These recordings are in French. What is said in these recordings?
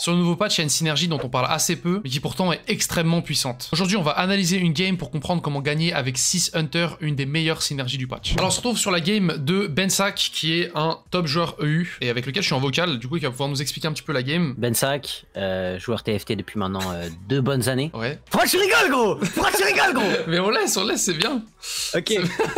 Sur le nouveau patch, il y a une synergie dont on parle assez peu, mais qui pourtant est extrêmement puissante. Aujourd'hui, on va analyser une game pour comprendre comment gagner avec 6 Hunter, une des meilleures synergies du patch. Alors on se retrouve sur la game de bensac qui est un top joueur EU, et avec lequel je suis en vocal, du coup il va pouvoir nous expliquer un petit peu la game. Benzac, euh, joueur TFT depuis maintenant euh, deux bonnes années. Ouais. Pourquoi tu rigoles gros Pourquoi tu gros Mais on laisse, on laisse, c'est bien. Ok.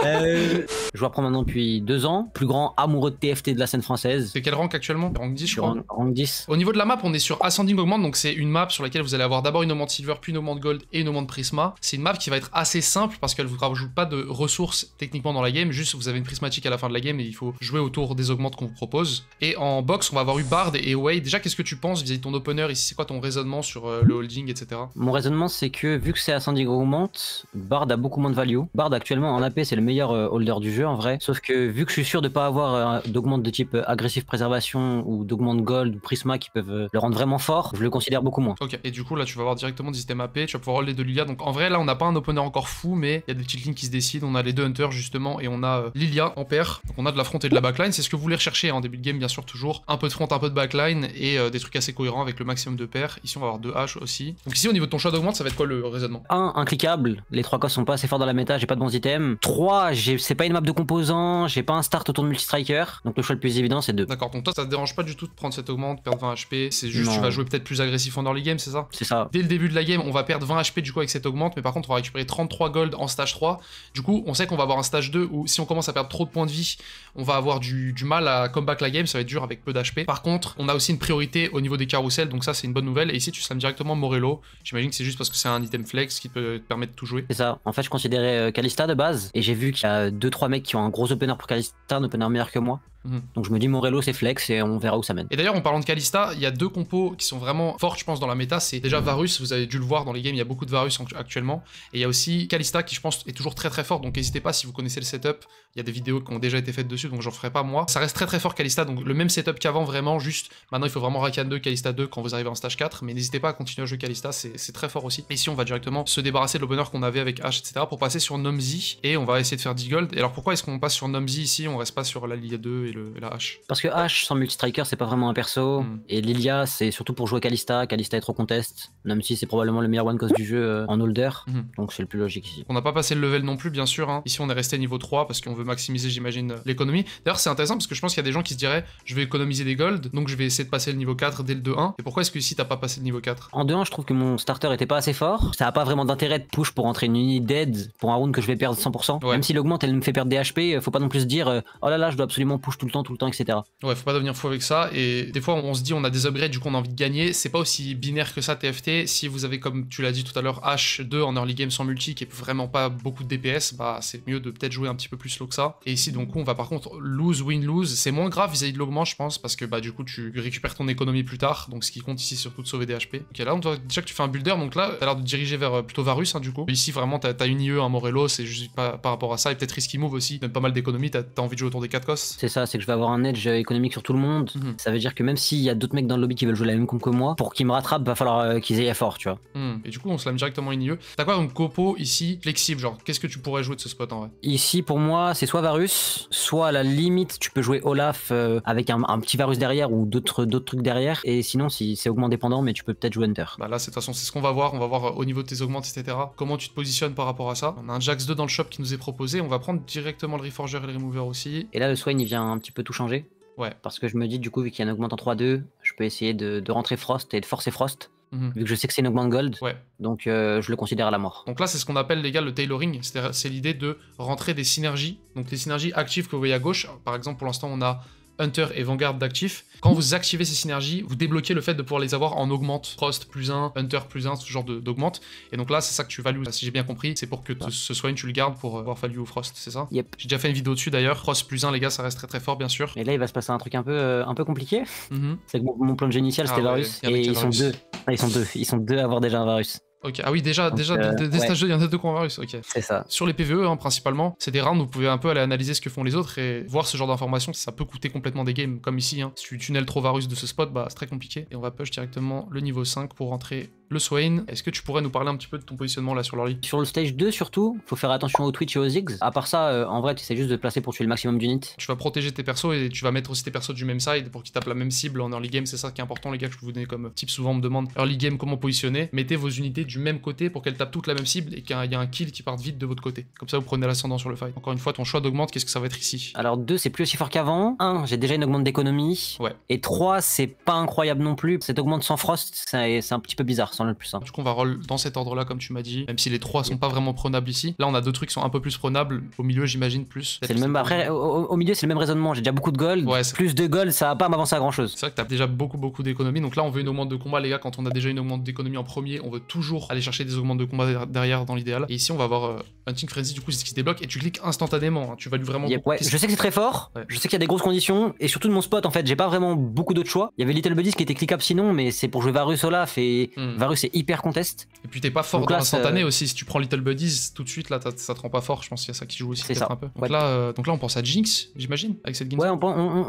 Euh... Joueur prendre maintenant depuis deux ans, plus grand amoureux de TFT de la scène française. C'est quel rank actuellement Rank 10 je, crois. Rank, rank 10. Au niveau de la map, on est sur Ascending Augment, donc c'est une map sur laquelle vous allez avoir d'abord une augmente silver, puis une augmente gold et une augmente prisma. C'est une map qui va être assez simple parce qu'elle vous rajoute pas de ressources techniquement dans la game, juste vous avez une prismatique à la fin de la game et il faut jouer autour des augmentes qu'on vous propose. Et en box, on va avoir eu Bard et Away. Déjà, qu'est-ce que tu penses vis-à-vis de ton opener ici C'est quoi ton raisonnement sur euh, le holding, etc. Mon raisonnement, c'est que vu que c'est Ascending Augment, Bard a beaucoup moins de value. Bard actuellement en AP, c'est le meilleur euh, holder du jeu en vrai. Sauf que vu que je suis sûr de pas avoir euh, de type euh, agressif préservation ou de gold ou prisma qui peuvent le rendre fort, je le considère beaucoup moins. Ok, et du coup là tu vas voir directement des systèmes AP, tu vas pouvoir les deux Lilia. Donc en vrai là on n'a pas un opener encore fou, mais il y a des petites lignes qui se décident. On a les deux Hunters justement et on a euh, Lilia en paire. Donc on a de la front et de la backline. C'est ce que vous voulez rechercher hein, en début de game bien sûr toujours. Un peu de front, un peu de backline et euh, des trucs assez cohérents avec le maximum de paires. Ici on va avoir deux H aussi. Donc ici au niveau de ton choix d'augment, ça va être quoi le raisonnement Un, cliquable Les trois cas sont pas assez forts dans la méta, j'ai pas de bons items. 3. C'est pas une map de composants, j'ai pas un start autour de multi-striker. Donc le choix le plus évident c'est deux. D'accord, donc toi ça te dérange pas du tout de prendre cette augmente, perdre 20 HP. C'est tu vas jouer peut-être plus agressif en early game, c'est ça C'est ça. Dès le début de la game, on va perdre 20 HP du coup avec cette augmente, mais par contre, on va récupérer 33 gold en stage 3. Du coup, on sait qu'on va avoir un stage 2 où si on commence à perdre trop de points de vie, on va avoir du, mal à comeback la game, ça va être dur avec peu d'HP. Par contre, on a aussi une priorité au niveau des carousels, donc ça, c'est une bonne nouvelle. Et ici, tu slams directement Morello. J'imagine que c'est juste parce que c'est un item flex qui peut te permettre de tout jouer. C'est ça. En fait, je considérais Kalista euh, de base, et j'ai vu qu'il y a 2-3 mecs qui ont un gros opener pour Kalista, un opener meilleur que moi. Mhm. Donc je me dis Morello c'est flex et on verra où ça mène. Et d'ailleurs en parlant de Kalista, il y a deux compos qui sont vraiment fortes je pense dans la méta, c'est déjà mhm. Varus, vous avez dû le voir dans les games, il y a beaucoup de Varus actuellement, et il y a aussi Kalista qui je pense est toujours très très fort, donc n'hésitez pas si vous connaissez le setup, il y a des vidéos qui ont déjà été faites dessus, donc j'en ferai pas moi. Ça reste très très fort Kalista, donc le même setup qu'avant vraiment, juste maintenant il faut vraiment Rakan 2, Kalista 2 quand vous arrivez en stage 4, mais n'hésitez pas à continuer à jouer Kalista, c'est très fort aussi. Et ici on va directement se débarrasser de l'opener qu'on avait avec H, etc. pour passer sur Nomzi, et on va essayer de faire 10 alors pourquoi est-ce qu'on passe sur Nomzi ici, on reste pas sur la Ligue 2 la hache. Parce que H sans multi-striker, c'est pas vraiment un perso. Hmm. Et Lilia, c'est surtout pour jouer Kalista. Kalista est trop contest. Même si c'est probablement le meilleur one cost du jeu euh, en holder. Hmm. Donc c'est le plus logique ici. On n'a pas passé le level non plus, bien sûr. Hein. Ici, on est resté niveau 3 parce qu'on veut maximiser, j'imagine, l'économie. D'ailleurs, c'est intéressant parce que je pense qu'il y a des gens qui se diraient je vais économiser des gold donc je vais essayer de passer le niveau 4 dès le 2-1. Et pourquoi est-ce que ici, t'as pas passé le niveau 4 En 2-1, je trouve que mon starter était pas assez fort. Ça a pas vraiment d'intérêt de push pour entrer une unité dead pour un round que je vais perdre 100%. Même s'il augmente, elle me fait perdre des HP. Euh, faut pas non plus se dire euh, oh là là, je dois absolument push le temps, tout le temps, etc. Ouais, faut pas devenir fou avec ça. Et des fois, on se dit, on a des upgrades, du coup, on a envie de gagner. C'est pas aussi binaire que ça, TFT. Si vous avez, comme tu l'as dit tout à l'heure, H2 en early game sans multi, qui est vraiment pas beaucoup de DPS, bah, c'est mieux de peut-être jouer un petit peu plus slow que ça. Et ici, donc, on va par contre lose, win, lose. C'est moins grave vis-à-vis de l'augment, je pense, parce que, bah, du coup, tu récupères ton économie plus tard. Donc, ce qui compte ici, surtout de sauver des HP. Ok, là, on doit déjà que tu fais un builder. Donc là, t'as l'air de diriger vers euh, plutôt Varus, hein, du coup. Ici, vraiment, t'as as une IE, un Morello, c'est juste pas, par rapport à ça. Et peut-être Risky Move aussi, même pas mal d'économie T'as envie de jouer autour des 4 cos C'est ça, c'est que je vais avoir un edge économique sur tout le monde. Mhm. Ça veut dire que même s'il y a d'autres mecs dans le lobby qui veulent jouer la même comp que moi, pour qu'ils me rattrapent, va falloir euh, qu'ils aient fort tu vois. Hmm. Et du coup, on se lame directement une IE. T'as quoi donc copo ici, flexible, genre qu'est-ce que tu pourrais jouer de ce spot en vrai Ici, pour moi, c'est soit Varus, soit à la limite, tu peux jouer Olaf euh, avec un, petit Varus derrière ou d'autres trucs derrière. Et sinon, si c'est augment dépendant, mais tu peux peut-être jouer Hunter. Bah là, de toute façon, c'est ce qu'on va voir. On va voir euh, au niveau de tes augmentes, etc. Comment tu te positionnes par rapport à ça. On a un Jax 2 dans le shop qui nous est proposé. On va prendre directement le Reforger et le Remover aussi. Et là, le soin, il vient petit peu tout changer. Ouais. Parce que je me dis, du coup, vu qu'il y a un augmente en 3-2, je peux essayer de, rentrer Frost et de forcer Frost. Mhm. Vu que je sais que c'est une augmente gold, donc euh, je le considère à la mort. Donc là, c'est ce qu'on appelle, les gars, le tailoring. C'est l'idée de rentrer des synergies. Donc les synergies actives que vous voyez à gauche. Par exemple, pour l'instant, on a Hunter et Vanguard d'actifs. Quand vous activez ces synergies, vous débloquez le fait de pouvoir les avoir en augmente. Frost plus 1, Hunter plus 1, ce genre d'augmente. Et donc là, c'est ça que tu values. Si j'ai bien compris, c'est pour que ce une, tu le gardes pour avoir Fallu au Frost, c'est ça yep. J'ai déjà fait une vidéo dessus d'ailleurs. Frost plus 1, les gars, ça reste très très fort, bien sûr. Et là, il va se passer un truc un peu, euh, un peu compliqué. Mm-hmm. C'est que mon, plan de jeu initial, c'était ah Varus. et ils sont deux. ils sont deux. Ils sont deux à avoir déjà un Varus. Ok, ah oui, déjà, déjà euh, des, il y en a deux coronavirus, ok. C'est ça. Sur les PVE, hein, principalement, c'est des rounds où vous pouvez un peu aller analyser ce que font les autres et voir ce genre d'informations, ça peut coûter complètement des games, comme ici. Hein. Si tu tunnels trop varus de ce spot, bah c'est très compliqué. Et on va push directement le niveau 5 pour rentrer le Swain. Est-ce que tu pourrais nous parler un petit peu de ton positionnement là sur l'early Sur le stage 2 surtout, faut faire attention aux Twitch et aux Ziggs. À part ça, euh, en vrai, tu essaies juste de placer pour tuer le maximum d'unités. Tu vas protéger tes persos et tu vas mettre aussi tes persos du même side pour qu'ils tapent la même cible en early game. C'est ça qui est important, les gars, que je vous donne comme type souvent me demande early game comment positionner. Mettez vos unités du même côté pour qu'elles tapent toutes la même cible et qu'il y a un kill qui parte vite de votre côté. Comme ça, vous prenez l'ascendant sur le fight. Encore une fois, ton choix d'augmente, qu'est-ce que ça va être ici Alors 2, c'est plus aussi fort qu'avant. 1, j'ai déjà une augmente d'économie. Ouais. Et 3, c'est pas incroyable non plus. Cette augmente sans frost, c'est un petit peu bizarre le plus. simple Du coup, on va roll dans cet ordre-là, comme tu m'as dit, même si les trois sont pas vraiment prenables ici. Là, on a deux trucs qui sont un peu plus prenables. Au milieu, j'imagine plus. C'est le même. Après, au, milieu, c'est le même raisonnement. J'ai déjà beaucoup de gold. plus de gold, ça va pas m'avancer à grand chose. C'est vrai que t'as déjà beaucoup, beaucoup d'économies. Donc là, on veut une augmente de combat, les gars. Quand on a déjà une augmente d'économie en premier, on veut toujours aller chercher des augmentes de combat derrière dans l'idéal. Et ici, on va avoir un euh, Hunting Frenzy, du coup, c'est ce qui se débloque. Et tu cliques instantanément. Hein. tu vas lui vraiment. je sais que c'est très fort. Je sais qu'il y a des grosses conditions. Et surtout de mon spot, en fait, j'ai pas vraiment beaucoup d'autres choix. Il y avait Little qui était cliquable sinon, mais c'est pour jouer Varus Olaf et hmm c'est hyper conteste Et puis t'es pas fort instantané dans aussi. Si tu prends Little Buddies, tout de suite, là, ça te rend pas fort. Je pense qu'il y a ça qui joue aussi peut-être un peu. Donc, là, euh, donc là, on pense à Jinx, j'imagine, avec cette game. Ouais, on,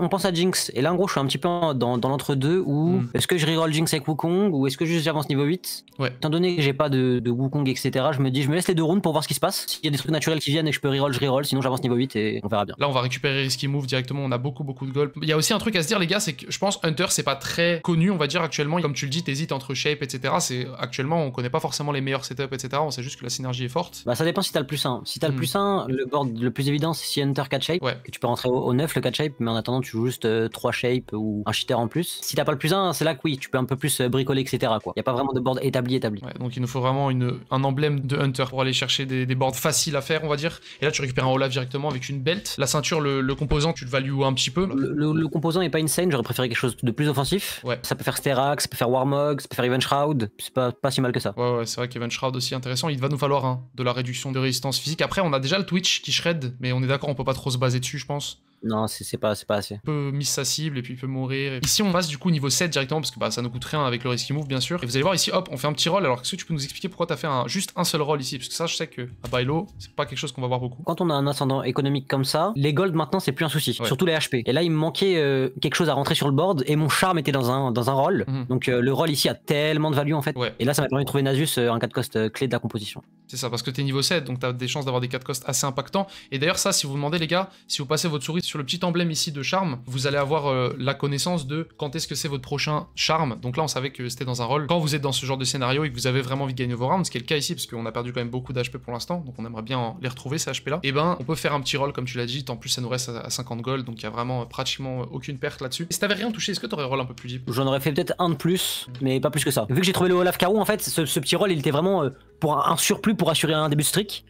on, pense à Jinx. Et là, en gros, je suis un petit peu dans, dans l'entre-deux où hmm. est-ce que je reroll Jinx avec Wukong ou est-ce que juste j'avance niveau 8 ouais. Étant donné que j'ai pas de, de, Wukong, etc., je me dis, je me laisse les deux rounds pour voir ce qui se passe. S'il y a des trucs naturels qui viennent et que je peux reroll, je reroll. Sinon, j'avance niveau 8 et on verra bien. Là, on va récupérer Risky Move directement. On a beaucoup, beaucoup de gold Il y a aussi un truc à se dire, les gars, c'est que je pense Hunter, c'est pas très connu, on va dire, actuellement. Comme tu le dis, t'hésites entre shape, etc. C'est actuellement, on connaît pas forcément les meilleurs setups, etc. On sait juste que la synergie est forte. Bah, ça dépend si t'as le plus 1. Si t'as le hmm. plus 1, le board le plus évident, c'est si Hunter 4 shape, ouais. que tu peux rentrer au, 9 le 4 shape, mais en attendant, tu joues juste 3 euh, shape ou un cheater en plus. Si t'as pas le plus 1, c'est là que oui, tu peux un peu plus euh, bricoler, etc. Quoi. Y a pas vraiment de board établi, établi. donc il nous faut vraiment une, un emblème de Hunter pour aller chercher des, des boards faciles à faire, on va dire. Et là, tu récupères un Olaf directement avec une belt. La ceinture, le, composant, tu le values un petit peu. Le, composant est pas insane, j'aurais préféré quelque chose de plus offensif. Ouais. Ça peut faire Sterak, ça peut faire Warmog, ça peut faire Even Shroud c'est pas, si mal que ça. Ouais, ouais c'est vrai qu'Evan Shroud aussi intéressant. Il va nous falloir hein, de la réduction de résistance physique. Après, on a déjà le Twitch qui shred, mais on est d'accord, on peut pas trop se baser dessus, je pense. Non, c'est pas, pas assez. Peut miss sa cible et puis il peut mourir. Ici, on passe du coup niveau 7 directement parce que bah, ça ne coûte rien avec le risky move, bien sûr. Et vous allez voir ici, hop, on fait un petit roll. Alors, est-ce que tu peux nous expliquer pourquoi t'as fait juste un seul roll ici Parce que ça, je sais que à Bailo, c'est pas quelque chose qu'on va voir beaucoup. Quand on a un ascendant économique comme ça, les golds maintenant, c'est plus un souci, surtout les HP. Et là, il me manquait euh, quelque chose à rentrer sur le board et mon charme était dans un, dans un roll. Mhm. Donc, euh, le roll ici a tellement de value en fait. Et là, ça m'a permis de trouver Nasus, euh, un 4 cost clé de la composition. C'est ça, parce que t'es niveau 7, donc t'as des chances d'avoir des 4 cost assez impactants. Et d'ailleurs, ça, si vous demandez, les gars, si vous passez votre souris sur sur le petit emblème ici de charme, vous allez avoir euh, la connaissance de quand est-ce que c'est votre prochain charme. Donc là, on savait que c'était dans un rôle. Quand vous êtes dans ce genre de scénario et que vous avez vraiment envie de gagner vos rounds, ce qui est le cas ici, parce qu'on a perdu quand même beaucoup d'HP pour l'instant, donc on aimerait bien les retrouver, ces HP là, et eh ben on peut faire un petit rôle, comme tu l'as dit. En plus, ça nous reste à 50 gold, donc il y a vraiment euh, pratiquement euh, aucune perte là-dessus. Et si t'avais rien touché, est-ce que t'aurais rôle un peu plus deep J'en aurais fait peut-être un de plus, mais pas plus que ça. Vu que j'ai trouvé le Olaf Caro, en fait, ce, petit rôle, il était vraiment pour un, surplus pour assurer un début strict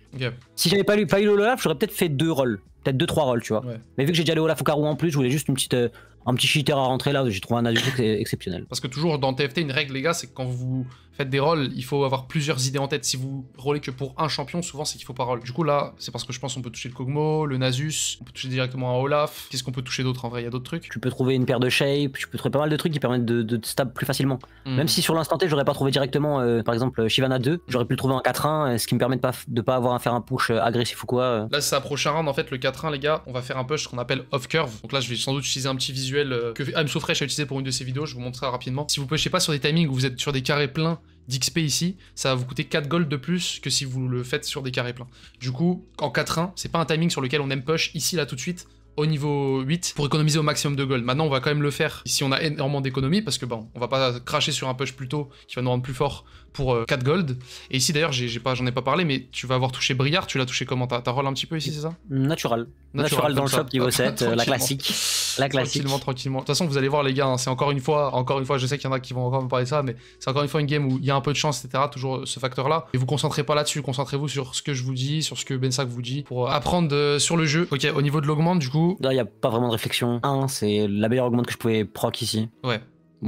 Si j'avais pas, eu pas eu l'Olaf, j'aurais peut-être fait deux rôles peut-être deux trois rôles tu vois. Mais vu que j'ai déjà le Olaf au en plus, je voulais juste une petite, euh, un petit cheater à rentrer là, j'ai trouvé un Nasus exceptionnel. Parce que toujours dans TFT, une règle, les gars, c'est que quand vous faites des rolls, il faut avoir plusieurs idées en tête. Si vous rolez que pour un champion, souvent c'est qu'il faut pas roll. Du coup, là, c'est parce que je pense qu'on peut toucher le Kogmo, le Nasus, on peut toucher directement un Olaf. Qu'est-ce qu'on peut toucher d'autre en vrai Il y a d'autres trucs. Tu peux trouver une paire de shape, tu peux trouver pas mal de trucs qui permettent de, stab plus facilement. Hmm. Même si sur l'instant T, j'aurais pas trouvé directement, euh, par exemple, euh, Shivana 2, j'aurais pu le trouver en 4-1, euh, ce qui me permet de pas, pas avoir à faire un push agressif ou quoi. Là, c'est un prochaine round en fait, le 4-1, les gars, on va faire un push qu'on appelle off curve. Donc là, je vais sans doute utiliser un petit visuel euh, que Amso a utilisé pour une de ses vidéos, je vous montre rapidement. Si vous pêchez pas sur des timings où vous êtes sur des carrés pleins d'XP ici, ça va vous coûter 4 gold de plus que si vous le faites sur des carrés pleins. Du coup, en 4-1, c'est pas un timing sur lequel on aime push ici, là, tout de suite, au niveau 8 pour économiser au maximum de gold. Maintenant, on va quand même le faire si on a énormément d'économies parce que bon, on va pas cracher sur un push plus tôt qui va nous rendre plus fort pour 4 euh, gold. Et ici d'ailleurs, j'ai, pas, j'en ai pas parlé, mais tu vas avoir touché Briard, tu l'as touché comment ta rôle un petit peu ici, c'est ça Natural. Natural. dans le shop niveau 7, ah, euh, la classique. La classique. Tranquillement, tranquillement. De toute façon, vous allez voir les gars, hein, c'est encore une fois, encore une fois, je sais qu'il y en a qui vont encore me parler ça, mais c'est encore une fois une game où il y a un peu de chance, etc. Toujours ce facteur-là. Et vous concentrez pas là-dessus, concentrez-vous sur ce que je vous dis, sur ce que Bensac vous dit, pour euh, apprendre sur le jeu. Ok, au niveau de l'augmente, du coup. Là, il n'y a pas vraiment de réflexion. 1, c'est la meilleure augmente que je pouvais proc ici. Ouais.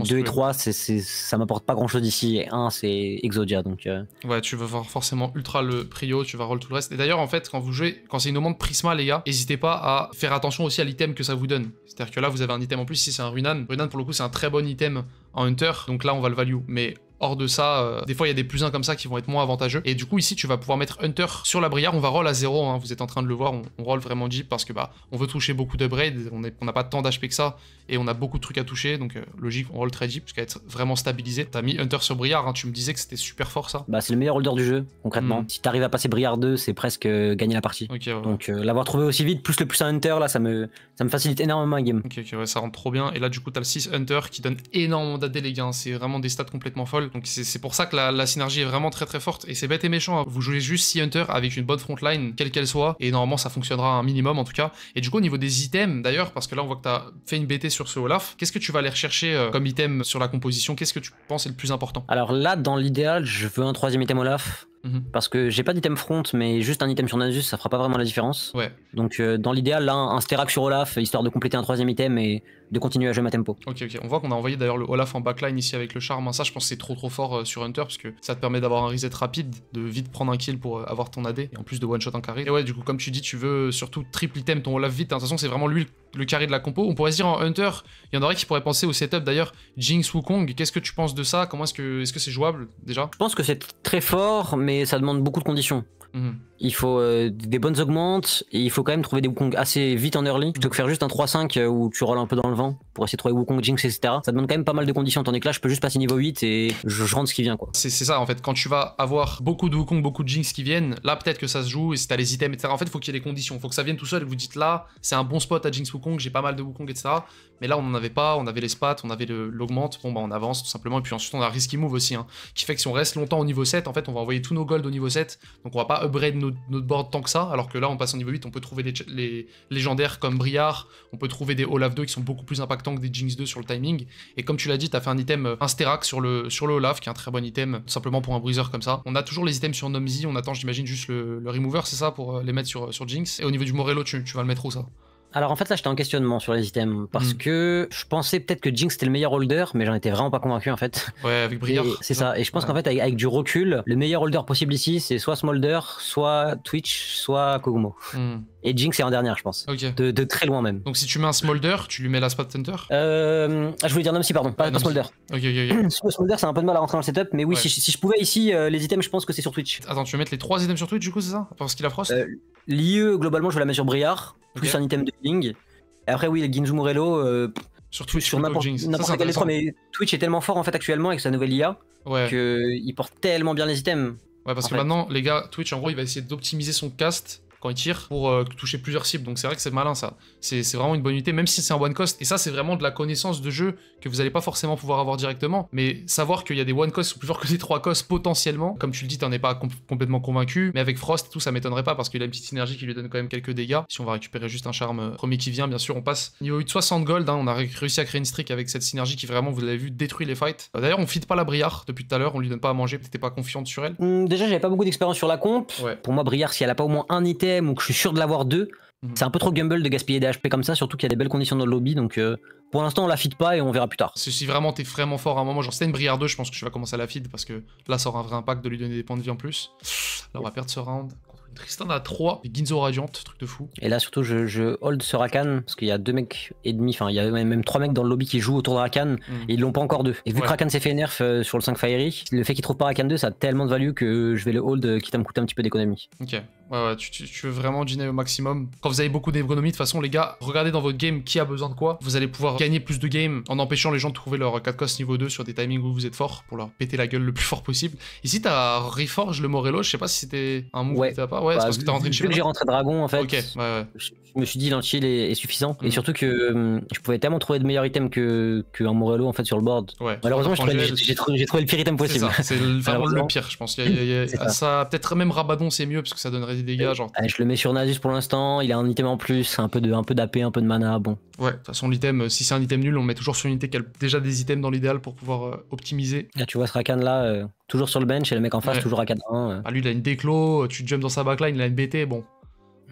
2 et 3, c'est ça m'apporte pas grand chose ici. Et 1, c'est Exodia. Donc, euh. Ouais, tu veux voir forcément ultra le prio, tu vas roll tout le reste. Et d'ailleurs, en fait, quand vous jouez, quand c'est une de Prisma, les gars, n'hésitez pas à faire attention aussi à l'item que ça vous donne. C'est-à-dire que là, vous avez un item en plus si c'est un Runan. Runan, pour le coup, c'est un très bon item en Hunter. Donc là, on va le value. Mais Hors de ça, euh, des fois il y a des plus 1 comme ça qui vont être moins avantageux. Et du coup ici tu vas pouvoir mettre Hunter sur la brière, on va roll à 0, hein. vous êtes en train de le voir, on, roll vraiment Jeep parce que bah on veut toucher beaucoup de braid, on n'a pas tant d'HP que ça, et on a beaucoup de trucs à toucher, donc euh, logique, on roll très deep jusqu'à être vraiment stabilisé. T'as mis Hunter sur Briard, hein, tu me disais que c'était super fort ça. Bah c'est le meilleur holder du jeu, concrètement. Mhm. Si t'arrives à passer Briard 2, c'est presque euh, gagner la partie. Donc euh, l'avoir trouvé aussi vite, plus le plus un Hunter, là ça me, ça me facilite énormément la game. Ok, ça rentre trop bien. Et là du coup t'as le 6 Hunter qui donne énormément d'AD hein. c'est vraiment des stats complètement folles. Donc c'est pour ça que la, synergie est vraiment très très forte. Et c'est bête et méchant, hein. vous jouez juste 6 Hunter avec une bonne frontline, quelle qu'elle soit, et normalement ça fonctionnera un minimum en tout cas. Et du coup au niveau des items d'ailleurs, parce que là on voit que t'as fait une BT sur ce Olaf, qu'est-ce que tu vas aller rechercher euh, comme item sur la composition Qu'est-ce que tu penses est le plus important Alors là, dans l'idéal, je veux un troisième item Olaf. Mhm. Parce que j'ai pas d'item front, mais juste un item sur Nasus, ça fera pas vraiment la différence. Ouais. Donc euh, dans l'idéal, là, un Sterak sur Olaf, histoire de compléter un troisième item et de continuer à jouer ma tempo. Ok, ok. On voit qu'on a envoyé d'ailleurs le Olaf en backline ici avec le charme. Ça, je pense c'est trop trop fort euh, sur Hunter parce que ça te permet d'avoir un reset rapide, de vite prendre un kill pour euh, avoir ton AD et en plus de one shot en carré. Et ouais, du coup, comme tu dis, tu veux surtout triple item ton Olaf vite. Hein. De toute façon, c'est vraiment lui le carré de la compo. On pourrait se dire en Hunter, il y en aurait qui pourraient penser au setup d'ailleurs Jinx Wukong. Qu'est-ce que tu penses de ça Comment est-ce que c'est -ce c'est jouable déjà Je pense que c'est très fort, mais ça demande beaucoup de conditions. Mhm. Il faut euh, des bonnes augmentes et il faut quand même trouver des Wukong assez vite en early plutôt que faire juste un 3-5 euh, où tu rolles un peu dans le vent pour essayer de trouver Wukong Jinx, etc. Ça demande quand même pas mal de conditions. Tandis que là, je peux juste passer niveau 8 et je, rentre ce qui vient. quoi. C'est ça en fait. Quand tu vas avoir beaucoup de Wukong, beaucoup de Jinx qui viennent, là peut-être que ça se joue et si t'as les items, etc. En fait, faut qu'il y ait les conditions. Il faut que ça vienne tout seul et vous dites là, c'est un bon spot à Jinx Wukong, j'ai pas mal de Wukong, etc. Mais là, on n'en avait pas, on avait les spats, on avait l'augmente. Bon, bah on avance tout simplement. Et puis ensuite, on a Risky Move aussi, hein, qui fait que si on reste longtemps au niveau 7, en fait, on va envoyer tous nos golds au niveau 7. Donc on va pas bride notre, notre, board tant que ça, alors que là on passe au niveau 8, on peut trouver les, légendaires comme Briard, on peut trouver des Olaf 2 qui sont beaucoup plus impactants que des Jinx 2 sur le timing, et comme tu l'as dit, t'as fait un item, euh, un Sterak sur le, sur Olaf, qui est un très bon item, simplement pour un bruiser comme ça. On a toujours les items sur Nomzi, on attend j'imagine juste le, Remover, c'est ça, pour euh, les mettre sur, sur Jinx, et au niveau du Morello, tu vas le mettre où ça alors en fait là j'étais en questionnement sur les items parce hmm. que je pensais peut-être que Jinx était le meilleur holder mais j'en étais vraiment pas convaincu en fait. Ouais avec Briar. C'est ça et je pense qu'en fait avec, du recul le meilleur holder possible ici c'est soit Smolder, soit Twitch, soit Kogumo. Hmm. Et Jinx est en dernière je pense. De, très loin même. Donc si tu mets un Smolder tu lui mets la Spot Center euh, ah, je voulais dire Nomsi pardon, pas, ah, Smolder. Ok ok ok. Smolder c'est un peu de mal à rentrer dans le setup mais oui si, je pouvais ici euh, les items je pense que c'est sur Twitch. Attends tu veux mettre les trois items sur Twitch du coup c'est ça Parce qu'il a frost euh, L'IE globalement je vais la mettre sur Briard plus un item de healing. Et après, oui, Ginju Morello, euh, sur Twitch, sur n'importe quel autre, mais Twitch est tellement fort en fait actuellement avec sa nouvelle IA ouais. qu'il porte tellement bien les items. Ouais, parce que maintenant, les gars, Twitch en gros, il va essayer d'optimiser son cast quand il tire pour euh, toucher plusieurs cibles. Donc c'est vrai que c'est malin ça. C'est vraiment une bonne unité, même si c'est un one cost. Et ça, c'est vraiment de la connaissance de jeu que vous n'allez pas forcément pouvoir avoir directement. Mais savoir qu'il y a des one cost ou plusieurs que des trois costs potentiellement. Comme tu le dis, t'en es pas complètement convaincu. Mais avec Frost et tout, ça m'étonnerait pas parce qu'il a une petite synergie qui lui donne quand même quelques dégâts. Si on va récupérer juste un charme euh, premier qui vient, bien sûr, on passe niveau 860 gold. Hein. on a réussi à créer une streak avec cette synergie qui vraiment, vous l'avez vu, détruit les fights. Euh, d'ailleurs, on feed pas la Briard depuis tout à l'heure. On lui donne pas à manger. T'étais pas confiante sur elle. Hmm, déjà, j'avais pas beaucoup d'expérience sur la compte. Pour moi, Briard, si elle a pas au moins un item donc ou que je suis sûr de l'avoir deux, mhm. c'est un peu trop gamble de gaspiller des HP comme ça, surtout qu'il y a des belles conditions dans le lobby. Donc euh, pour l'instant, on la feed pas et on verra plus tard. Si vraiment t'es vraiment fort à un moment, genre une Briard 2, je pense que je vais commencer à la feed parce que là, ça aura un vrai impact de lui donner des points de vie en plus. Là, on va perdre ce round. Tristan a 3, Ginzo Radiant, truc de fou. Et là surtout je, hold ce Rakan parce qu'il y a deux mecs et demi, enfin il y a même trois mecs dans le lobby qui jouent autour de Rakan mhm. et ils l'ont pas encore deux. Et vu que Rakan s'est fait nerf euh, sur le 5 Fiery, le fait qu'il trouve pas Rakan 2 ça a tellement de value que je vais le hold qui euh, quitte à me coûter un petit peu d'économie. Ok, Ouais, ouais, tu, veux vraiment dîner au maximum. Quand vous avez beaucoup d'économies, de toute façon, les gars, regardez dans votre game qui a besoin de quoi. Vous allez pouvoir gagner plus de game en empêchant les gens de trouver leur 4 cost niveau 2 sur des timings où vous êtes fort pour leur péter la gueule le plus fort possible. Ici, t'as Reforge le Morello, je sais pas si c'était un move ouais. pas. Ouais, c'est bah, parce que t'as rentré chez j'ai rentré Dragon, en fait. Ok, ouais, Je, me suis dit, l'antil est, suffisant. Et mm. surtout que hum, je pouvais tellement trouver de meilleurs items qu'un que Morello, en fait, sur le board. Ouais. Malheureusement, j'ai trouvé, le pire item possible. C'est vraiment le pire, je pense. ça, peut-être même Rabadon, c'est mieux parce que ça donnerait dégage. Eh, je le mets sur Nasus pour l'instant, il a un item en plus, un peu de, un peu d'AP, un peu de mana, bon. Ouais, de toute façon l'item, euh, si c'est un item nul, on met toujours sur une unité qui a déjà des items dans l'idéal pour pouvoir euh, optimiser. Là ah, tu vois ce Rakan là, euh, toujours sur le bench et le mec en face toujours à 4 ah, lui il a une déclo, tu jumps dans sa backline, il a une BT, bon,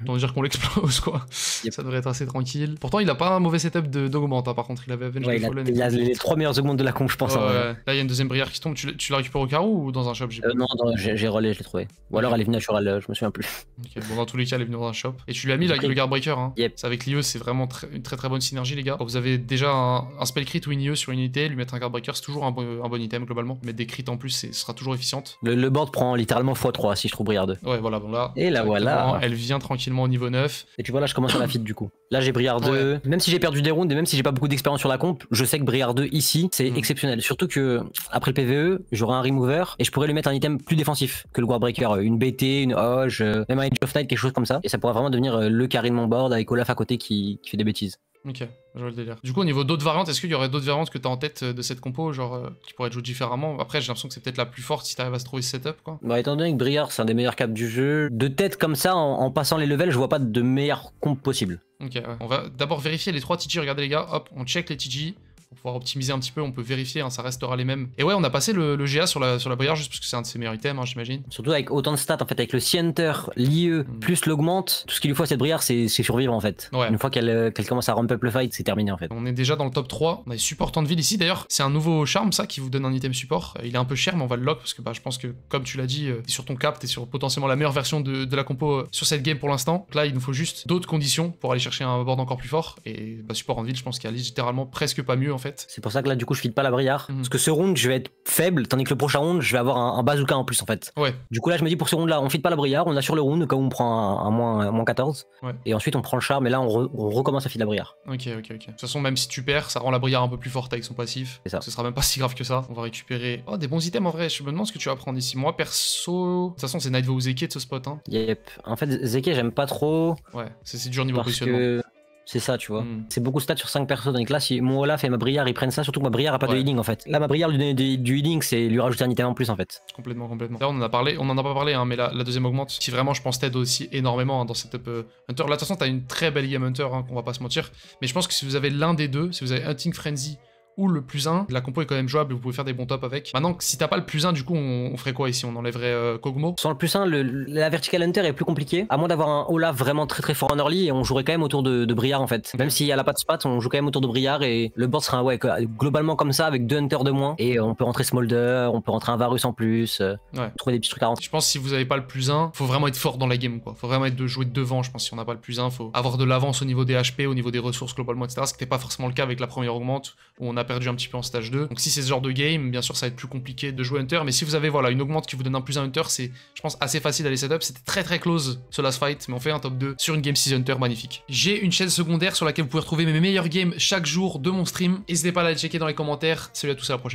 Autant dire qu'on l'explose quoi. Ça devrait être assez tranquille. Pourtant, il a pas un mauvais setup De Hein, par contre, il avait avenger il, a, il a, les trois meilleures augmentes de la con, je pense. Hein. Là, il y a une deuxième brière qui tombe. Tu, la récupères au carreau ou dans un shop euh, Non, j'ai relais, je l'ai trouvé. Ou alors elle est venue naturelle, euh, je me souviens plus. bon, dans tous les cas, elle est venue dans un shop. Et tu lui as mis le Guard Breaker. Hein. Avec l'IE, c'est vraiment une très très bonne synergie, les gars. vous avez déjà un, spell crit ou une IE sur une unité. Lui mettre un Guard Breaker, c'est toujours un bon, un bon, item globalement. Mettre des crits en plus, ce sera toujours efficiente. Le, board prend littéralement x3 si je trouve brière 2. Ouais, voilà, Et là voilà. Elle vient tranquille au niveau 9. Et tu vois, là, je commence à la fit du coup. Là, j'ai Briard 2. Même si j'ai perdu des rounds et même si j'ai pas beaucoup d'expérience sur la comp, je sais que Briard 2 ici, c'est hmm. exceptionnel. Surtout que après le PVE, j'aurai un remover et je pourrais lui mettre un item plus défensif que le Warbreaker. Euh, une BT, une Hoge, euh, même un Edge of Night, quelque chose comme ça. Et ça pourrait vraiment devenir euh, le carré de mon board avec Olaf à côté qui fait des bêtises. Ok, je vois le délire. Du coup, au niveau d'autres variantes, est-ce qu'il y aurait d'autres variantes que tu as en tête euh, de cette compo, genre euh, qui pourraient être jouées différemment Après, j'ai l'impression que c'est peut-être la plus forte si tu arrives à se trouver ce setup, quoi. Bah, étant donné que Briard, c'est un des meilleurs caps du jeu, de tête comme ça, en, passant les levels, je vois pas de meilleure comp possible. Ok, on va d'abord vérifier les trois TG. Regardez, les gars, hop, on check les TG pour pouvoir optimiser un petit peu, on peut vérifier, hein, ça restera les mêmes. Et ouais, on a passé le, GA sur la, sur la brière juste parce que c'est un de ses meilleurs items, hein, j'imagine. Surtout avec autant de stats, en fait, avec le Center, l'IE, mm. plus l'augmente, tout ce qu'il lui faut à cette brière, c'est survivre en fait. Une fois euh, qu'elle commence à ramp up le fight, c'est terminé en fait. On est déjà dans le top 3, on a les de ville ici. D'ailleurs, c'est un nouveau charme ça qui vous donne un item support. Euh, il est un peu cher, mais on va le lock parce que bah, je pense que, comme tu l'as dit, euh, t'es sur ton cap, t'es sur potentiellement la meilleure version de, la compo sur cette game pour l'instant. Là, il nous faut juste d'autres conditions pour aller chercher un board encore plus fort. Et bah, support en ville, je pense qu'il y a littéralement presque pas mieux c'est pour ça que là, du coup, je file pas la briard. Mhm. Parce que ce round, je vais être faible, tandis que le prochain round, je vais avoir un, bazooka en plus, en fait. Ouais. Du coup, là, je me dis pour ce round-là, on file pas la briard, on assure le round, quand on prend un, moins, 14. Et ensuite, on prend le char, mais là, on, recommence à filer la briard. Ok, ok, ok. De toute façon, même si tu perds, ça rend la briard un peu plus forte avec son passif. Ça. Ce sera même pas si grave que ça. On va récupérer. Oh, des bons items en vrai. Je me demande ce que tu vas prendre ici. Moi, perso. De toute façon, c'est Vow ou Zeke de ce spot. Hein. Yep. En fait, Zeke, j'aime pas trop. Ouais, c'est dur niveau positionnement. C'est ça, tu vois. Hmm. C'est beaucoup de stats sur 5 personnes, Donc là, si mon Olaf et ma brillère ils prennent ça, surtout que ma Briard a pas de healing en fait. Là, ma Briard lui du, healing, c'est lui rajouter un item en plus en fait. Complètement, complètement. on en a parlé, on en a pas parlé, hein, mais la, la, deuxième augmente, si vraiment, je pense, t'aide aussi énormément hein, dans cette up euh, Hunter. Là, de toute façon, t'as une très belle game Hunter, hein, qu'on va pas se mentir. Mais je pense que si vous avez l'un des deux, si vous avez Hunting Frenzy ou le plus 1. La compo est quand même jouable, vous pouvez faire des bons tops avec. Maintenant, si t'as pas le plus 1, du coup, on, ferait quoi ici On enlèverait euh, Kogmo Sans le plus 1, la Vertical Hunter est plus compliquée, à moins d'avoir un Olaf vraiment très très fort en early, et on jouerait quand même autour de, de Briard en fait. Même si y a pas de spat, on joue quand même autour de Briard, et le board sera ouais, globalement comme ça, avec deux Hunters de moins, et on peut rentrer Smolder, on peut rentrer un Varus en plus, euh, trouver des petits trucs à rentrer. Je pense que si vous avez pas le plus 1, faut vraiment être fort dans la game, quoi. Faut vraiment être de jouer devant, je pense. Si on n'a pas le plus 1, faut avoir de l'avance au niveau des HP, au niveau des ressources globalement, etc. Ce qui n'était pas forcément le cas avec la première augmente, on perdu un petit peu en stage 2. Donc si c'est ce genre de game, bien sûr ça va être plus compliqué de jouer Hunter, mais si vous avez voilà une augmente qui vous donne un plus un Hunter, c'est je pense assez facile d'aller setup. C'était très très close ce last fight, mais on fait un top 2 sur une game 6 Hunter magnifique. J'ai une chaîne secondaire sur laquelle vous pouvez retrouver mes meilleurs games chaque jour de mon stream. N'hésitez pas à la checker dans les commentaires. Salut à tous, à la prochaine.